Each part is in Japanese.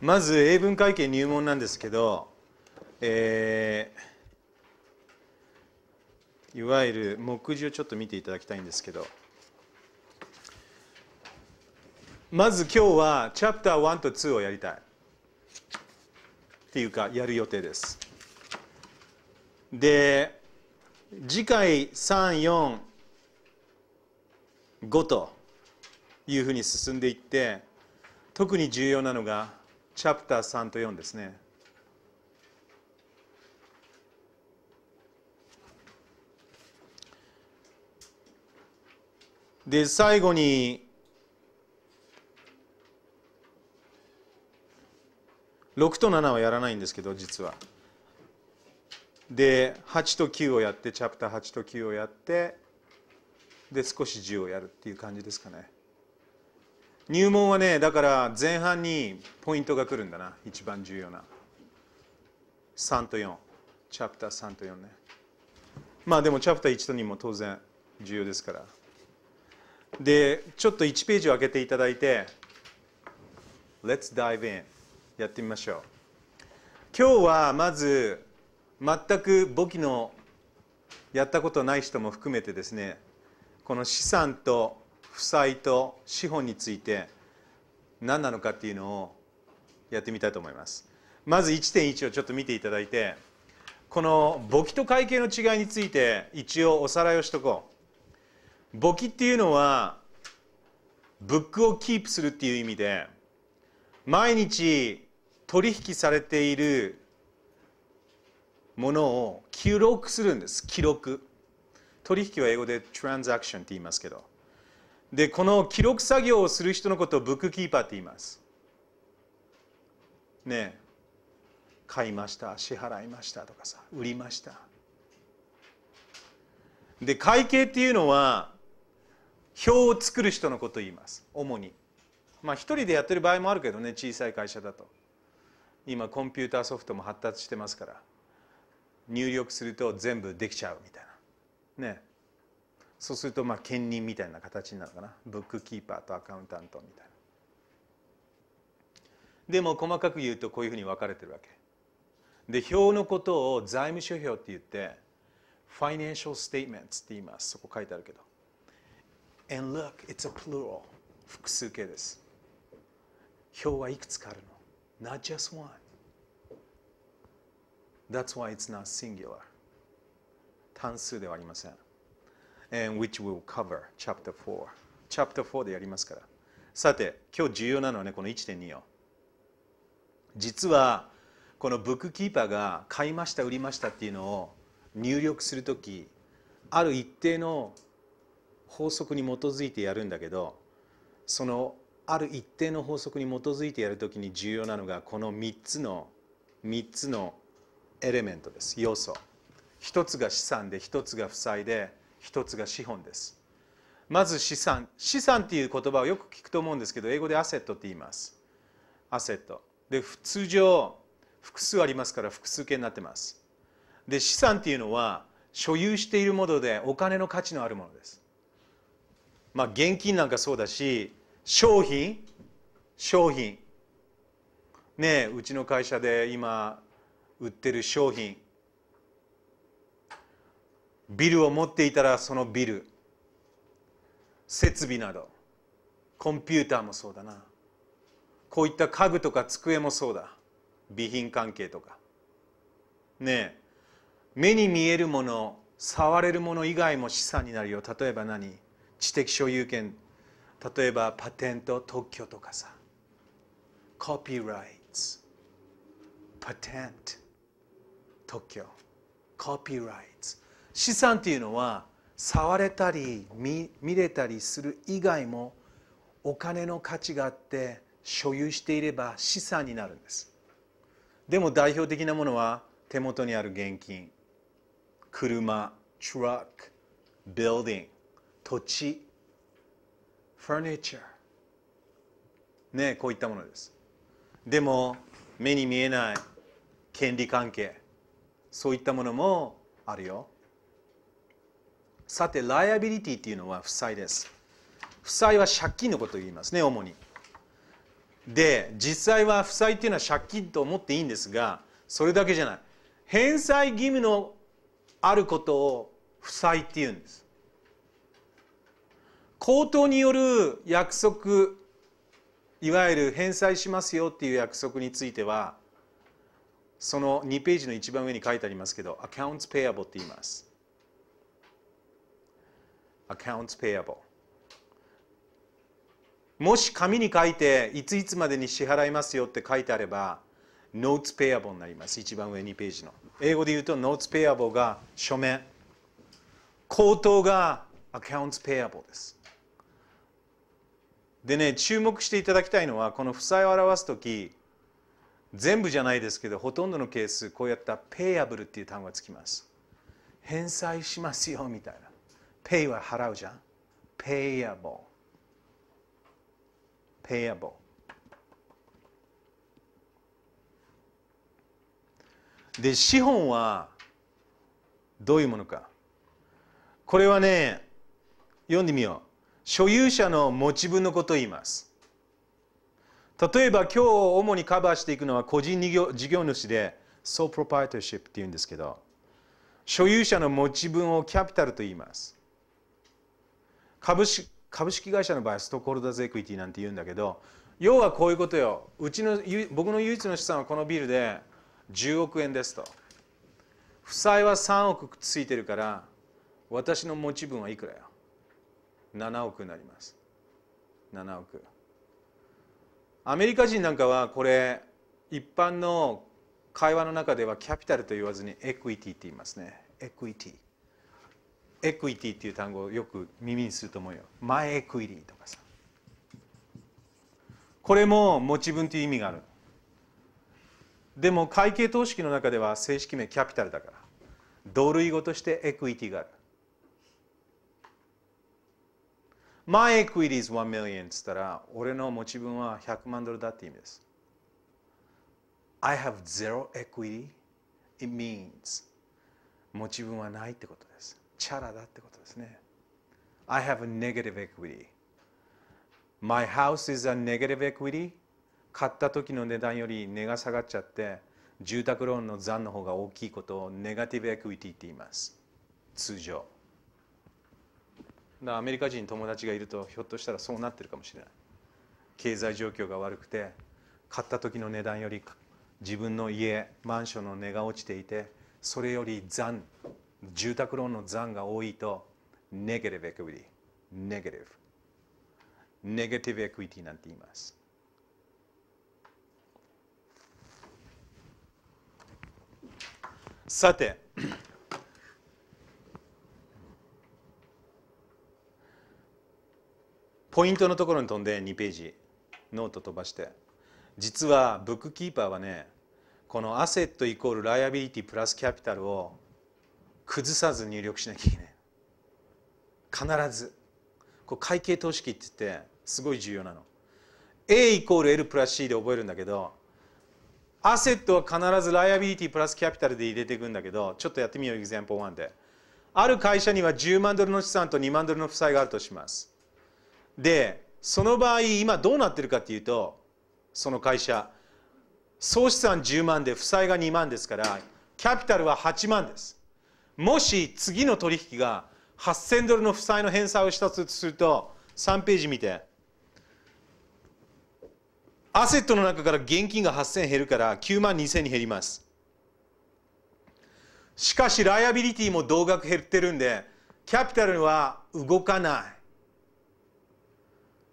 まず英文会計入門なんですけど、えー、いわゆる目次をちょっと見ていただきたいんですけどまず今日はチャプター1と2をやりたいっていうかやる予定ですで次回345というふうに進んでいって特に重要なのがチャプター3と4ですね。で最後に6と7はやらないんですけど実は。で8と9をやってチャプター8と9をやってで少し10をやるっていう感じですかね。入門はねだから前半にポイントが来るんだな一番重要な3と4チャプター3と4ねまあでもチャプター1と2も当然重要ですからでちょっと1ページを開けていただいて Let's dive in やってみましょう今日はまず全く簿記のやったことない人も含めてですねこの資産と負債と資本について何なのかっていうのをやってみたいと思いますまず1.1をちょっと見ていただいてこの簿記と会計の違いについて一応おさらいをしとこう簿記っていうのはブックをキープするっていう意味で毎日取引されているものを記録するんです記録取引は英語で transaction って言いますけどでこの記録作業をする人のことをブックキーパーって言いますねえ買いました支払いましたとかさ売りましたで会計っていうのは表を作る人のことを言います主にまあ一人でやってる場合もあるけどね小さい会社だと今コンピューターソフトも発達してますから入力すると全部できちゃうみたいなねそうするとまあ兼任みたいな形なるかなブックキーパーとアカウンタントみたいなでも細かく言うとこういうふうに分かれてるわけで表のことを財務諸表って言ってファイナンシャルステ a メン e って言いますそこ書いてあるけど And look, it's a plural 複数形です表はいくつかあるの Not just one That's why it's not singular 単数ではありません and which will cover chapter 4. chapter 4でやりますから。さて、今日重要なのはね、この1.2を。実は、このブックキーパーが買いました、売りましたっていうのを入力するとき、ある一定の法則に基づいてやるんだけど、そのある一定の法則に基づいてやるときに重要なのが、この3つの、3つのエレメントです、要素。1つが資産で、1つが負債で、一つが資本ですまず資産資産っていう言葉をよく聞くと思うんですけど英語でアセットって言いますアセットで通常複数ありますから複数形になってますで資産っていうのは所有しているものでお金の価値のあるものですまあ現金なんかそうだし商品商品ねうちの会社で今売ってる商品ビルを持っていたらそのビル設備などコンピューターもそうだなこういった家具とか机もそうだ備品関係とかねえ目に見えるもの触れるもの以外も資産になるよ例えば何知的所有権例えばパテント特許とかさコピーライツパテント特許コピーライツ資産っていうのは触れたり見れたりする以外もお金の価値があって所有していれば資産になるんですでも代表的なものは手元にある現金車トラックビルディング土地ファニチャーねこういったものですでも目に見えない権利関係そういったものもあるよさて、ライアビリティっていうのは負債です。負債は借金のことを言いますね、主に。で、実際は負債っていうのは借金と思っていいんですが、それだけじゃない。返済義務のあることを負債っていうんです。口頭による約束、いわゆる返済しますよっていう約束については、その2ページの一番上に書いてありますけど、accounts payable って言います。accounts payable もし紙に書いていついつまでに支払いますよって書いてあれば notes payable になります一番上2ページの英語で言うと notes payable が書面口頭が accounts payable ですでね注目していただきたいのはこの負債を表す時全部じゃないですけどほとんどのケースこうやった payable っていう単語がつきます返済しますよみたいなペイは払うじゃん。ペイアボー。ペイアボー。で資本はどういうものかこれはね読んでみよう所有者の持ち分のことを言います例えば今日主にカバーしていくのは個人事業主でソープロパイタシップっていうんですけど所有者の持ち分をキャピタルと言います株式株式会社の場合ストックホルダーズエクイティなんて言うんだけど要はこういうことようちの僕の唯一の資産はこのビルで10億円ですと負債は3億ついてるから私の持ち分はいくらよ7億になります7億アメリカ人なんかはこれ一般の会話の中ではキャピタルと言わずにエクイティって言いますねエクイティエクイティっていう単語をよく耳にすると思うよ前エクイテーとかさこれも持ち分という意味があるでも会計等式の中では正式名キャピタルだから同類語としてエクイティがあるマイエクイ i ィ y is 1 million っつったら俺の持ち分は100万ドルだって意味です I have zero equity it means 持ち分はないってことですチャラだってことですね。I have a negative equity. My house is a negative equity. 買った時の値段より値が下がっちゃって住宅ローンの残の方が大きいことをネガティブエクイティって言います通常アメリカ人友達がいるとひょっとしたらそうなってるかもしれない経済状況が悪くて買った時の値段より自分の家マンションの値が落ちていてそれより残住宅ローンの残が多いとネガティブエクイティネガティブネガティブエクイティなんて言いますさてポイントのところに飛んで2ページノート飛ばして実はブックキーパーはねこのアセットイコールライアビリティプラスキャピタルを崩さず入力しなきゃいけない必ずこう会計等式って言ってすごい重要なの A イコール L プラス C で覚えるんだけどアセットは必ずライアビリティプラスキャピタルで入れていくんだけどちょっとやってみよう example 1である会社には10万ドルの資産と2万ドルの負債があるとしますでその場合今どうなってるかっていうとその会社総資産10万で負債が2万ですからキャピタルは8万ですもし次の取引が8000ドルの負債の返済をしたとすると3ページ見てアセットの中から現金が8000減るから9万2000に減りますしかしライアビリティも同額減ってるんでキャピタルは動かない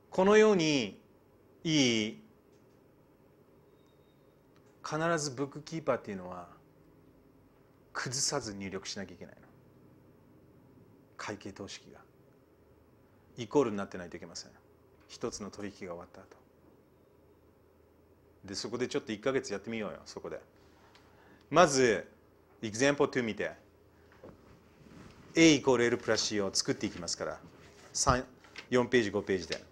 このようにいい必ずブックキーパーっていうのは崩さず入力しなきゃいけないの会計等式がイコールになってないといけません一つの取引が終わった後でそこでちょっと1か月やってみようよそこでまず example 2見て A イコール L プラス C を作っていきますから4ページ5ページで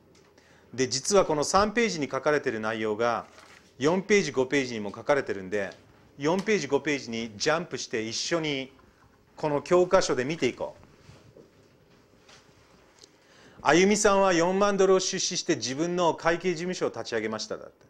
で実はこの3ページに書かれている内容が4ページ5ページにも書かれてるんで4ページ5ページにジャンプして一緒にこの教科書で見ていこうあゆみさんは4万ドルを出資して自分の会計事務所を立ち上げましただって